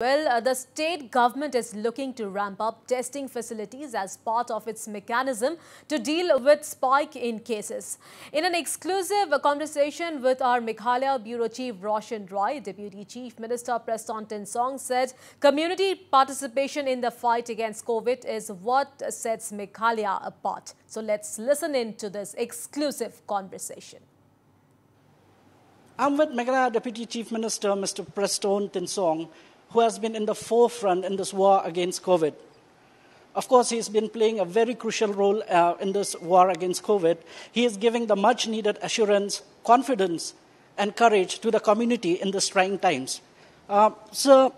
Well, uh, the state government is looking to ramp up testing facilities as part of its mechanism to deal with spike in cases. In an exclusive conversation with our Meghalaya Bureau Chief Roshan Roy, Deputy Chief Minister Preston Tinsong said community participation in the fight against COVID is what sets Meghalaya apart. So let's listen in to this exclusive conversation. I'm with Meghalaya Deputy Chief Minister Mr. Preston Tinsong who has been in the forefront in this war against COVID. Of course, he's been playing a very crucial role uh, in this war against COVID. He is giving the much needed assurance, confidence, and courage to the community in these trying times. Uh, so,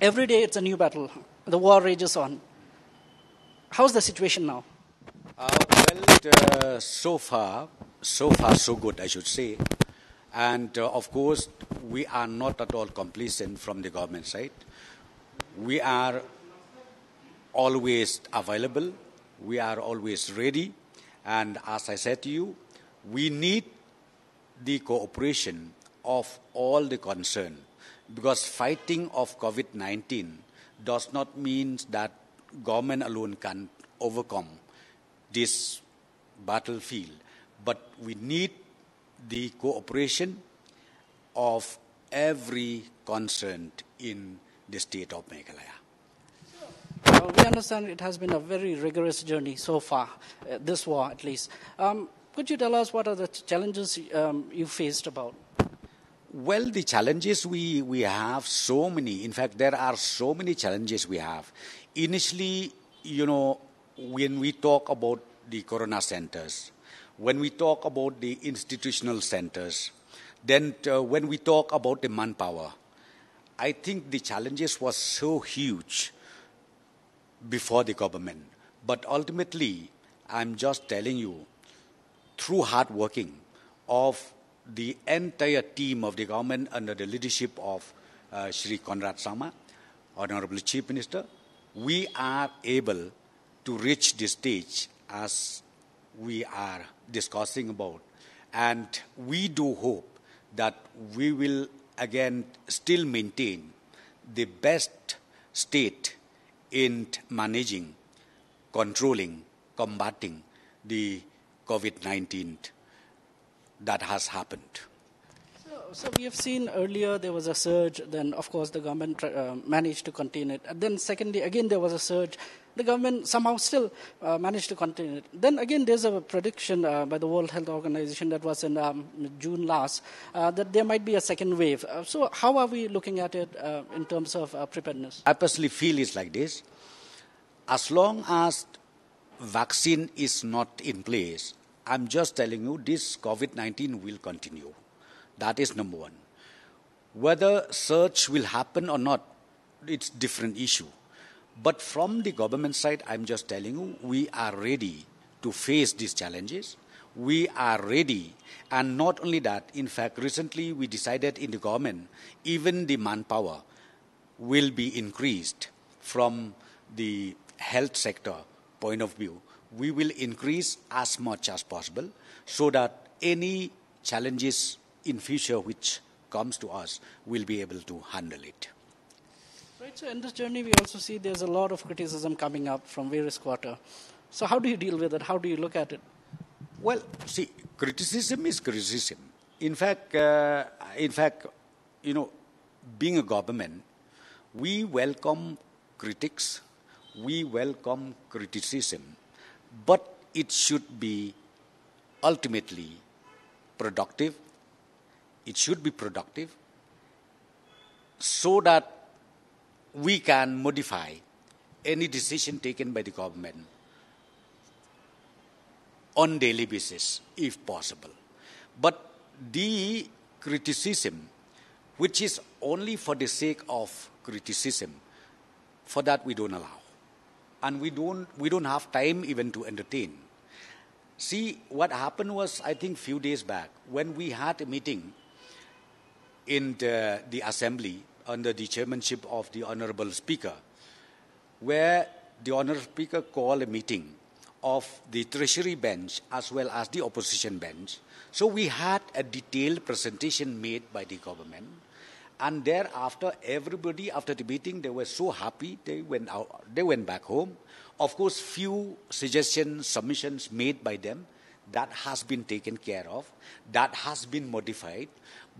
every day it's a new battle. The war rages on. How's the situation now? Uh, well, uh, so far, so far, so good, I should say. And uh, of course, we are not at all complacent from the government side. We are always available. We are always ready. And as I said to you, we need the cooperation of all the concerned because fighting of COVID-19 does not mean that government alone can overcome this battlefield, but we need the cooperation of every concern in the state of Meghalaya. we understand it has been a very rigorous journey so far, uh, this war at least. Um, could you tell us what are the challenges um, you faced about? Well, the challenges we, we have so many. In fact, there are so many challenges we have. Initially, you know, when we talk about the corona centers, when we talk about the institutional centers, then uh, when we talk about the manpower, I think the challenges was so huge before the government. But ultimately, I'm just telling you, through hard working of the entire team of the government under the leadership of uh, Sri Konrad Sama, Honorable Chief Minister, we are able to reach this stage as we are discussing about. And we do hope that we will again still maintain the best state in managing, controlling, combating the COVID 19 that has happened so we have seen earlier there was a surge, then of course the government uh, managed to contain it. And then secondly, again there was a surge. The government somehow still uh, managed to contain it. Then again, there's a prediction uh, by the World Health Organization that was in um, June last uh, that there might be a second wave. Uh, so, how are we looking at it uh, in terms of preparedness? I personally feel it's like this: as long as vaccine is not in place, I'm just telling you this COVID 19 will continue. That is number one. Whether search will happen or not, it's different issue. But from the government side, I'm just telling you, we are ready to face these challenges. We are ready. And not only that, in fact, recently we decided in the government, even the manpower will be increased from the health sector point of view. We will increase as much as possible so that any challenges in future which comes to us will be able to handle it. Right, so in this journey, we also see there's a lot of criticism coming up from various quarter. So how do you deal with it? How do you look at it? Well, see, criticism is criticism. In fact, uh, in fact, you know, being a government, we welcome critics, we welcome criticism, but it should be ultimately productive it should be productive so that we can modify any decision taken by the government on daily basis if possible but the criticism which is only for the sake of criticism for that we don't allow and we don't we don't have time even to entertain see what happened was i think few days back when we had a meeting in the, the assembly under the chairmanship of the honorable speaker, where the honorable speaker called a meeting of the treasury bench as well as the opposition bench. So we had a detailed presentation made by the government. And thereafter, everybody after the meeting, they were so happy. They went out. They went back home. Of course, few suggestions, submissions made by them that has been taken care of that has been modified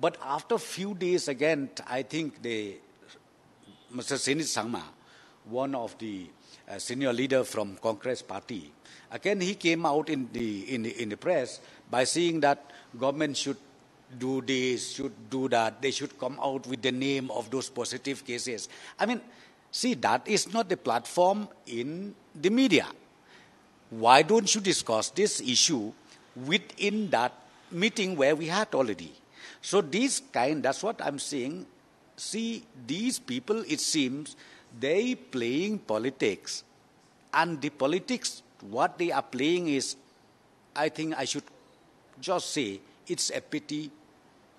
but after few days again i think the mr senit sangma one of the uh, senior leader from congress party again he came out in the in the, in the press by saying that government should do this should do that they should come out with the name of those positive cases i mean see that is not the platform in the media why don't you discuss this issue within that meeting where we had already. So these kind, that's what I'm saying. See, these people, it seems, they playing politics, and the politics what they are playing is, I think I should just say, it's a pity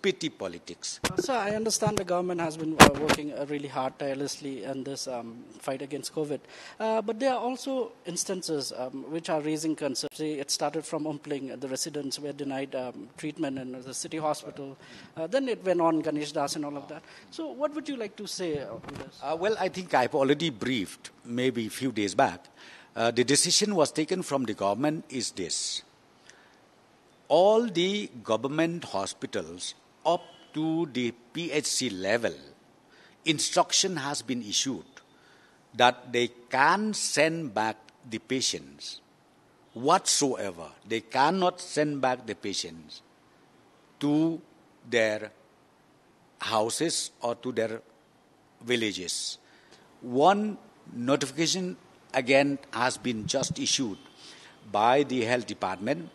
petty politics. So I understand the government has been uh, working uh, really hard, tirelessly in this um, fight against COVID. Uh, but there are also instances um, which are raising concerns. It started from Umpling, the residents were denied um, treatment in the city hospital. Uh, then it went on Ganesh Das and all of that. So what would you like to say on this? Uh, well, I think I've already briefed maybe a few days back. Uh, the decision was taken from the government is this all the government hospitals up to the PHC level, instruction has been issued that they can send back the patients whatsoever. They cannot send back the patients to their houses or to their villages. One notification again has been just issued by the health department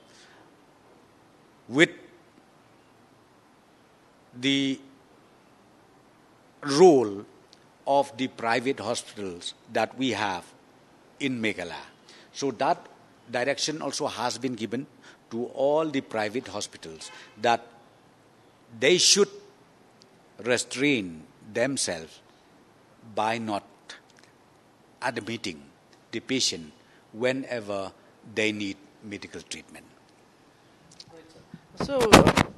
with the role of the private hospitals that we have in Meghalaya. So that direction also has been given to all the private hospitals that they should restrain themselves by not admitting the patient whenever they need medical treatment. So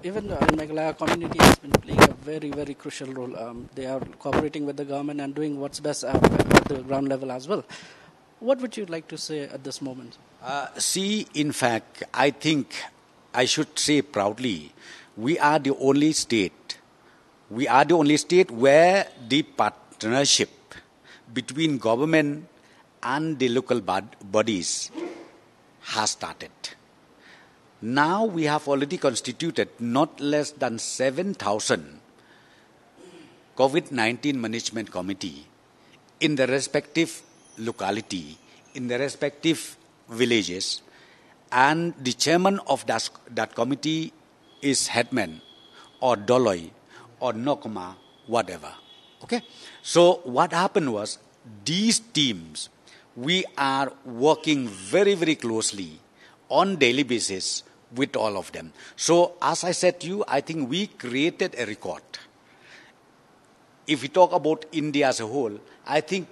even the Meghalaya community has been playing a very, very crucial role. Um, they are cooperating with the government and doing what's best at, at the ground level as well. What would you like to say at this moment? Uh, see, in fact, I think I should say proudly, we are the only state, we are the only state where the partnership between government and the local bod- bodies has started now we have already constituted not less than 7,000 COVID 19 management committee in the respective locality, in the respective villages, and the chairman of that, that committee is headman or doloi or nokma, whatever. Okay? So, what happened was these teams, we are working very, very closely on daily basis with all of them. So, as I said to you, I think we created a record. If we talk about India as a whole, I think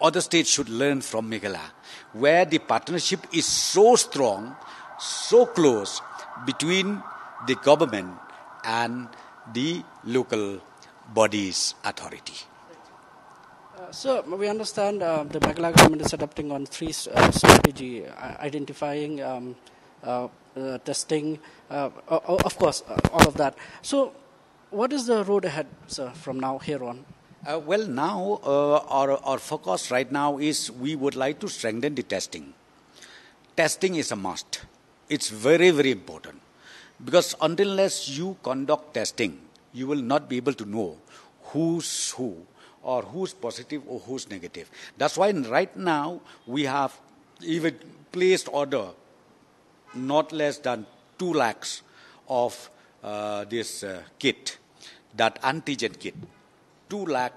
other states should learn from Meghalaya, where the partnership is so strong, so close between the government and the local bodies authority. Sir, uh, so we understand uh, the Bagla government is adopting on three uh, strategy, uh, identifying, um, uh, testing, of course, all of that. So what is the road ahead, sir, from now here on? well, now our, our focus right now is we would like to strengthen the testing. Testing is a must. It's very, very important. Because until unless you conduct testing, you will not be able to know who's who or who's positive or who's negative. That's why right now we have even placed order not less than 2 lakhs of uh, this uh, kit, that antigen kit. 2 lakh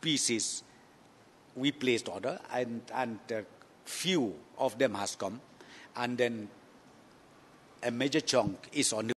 pieces we placed order and, and uh, few of them has come and then a major chunk is on the